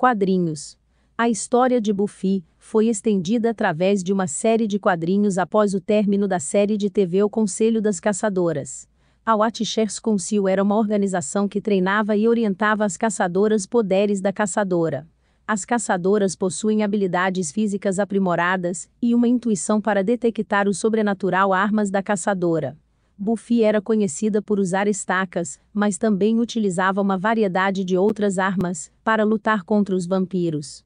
Quadrinhos. A história de Buffy foi estendida através de uma série de quadrinhos após o término da série de TV O Conselho das Caçadoras. A Watchers Council era uma organização que treinava e orientava as caçadoras poderes da caçadora. As caçadoras possuem habilidades físicas aprimoradas e uma intuição para detectar o sobrenatural armas da caçadora. Buffy era conhecida por usar estacas, mas também utilizava uma variedade de outras armas para lutar contra os vampiros.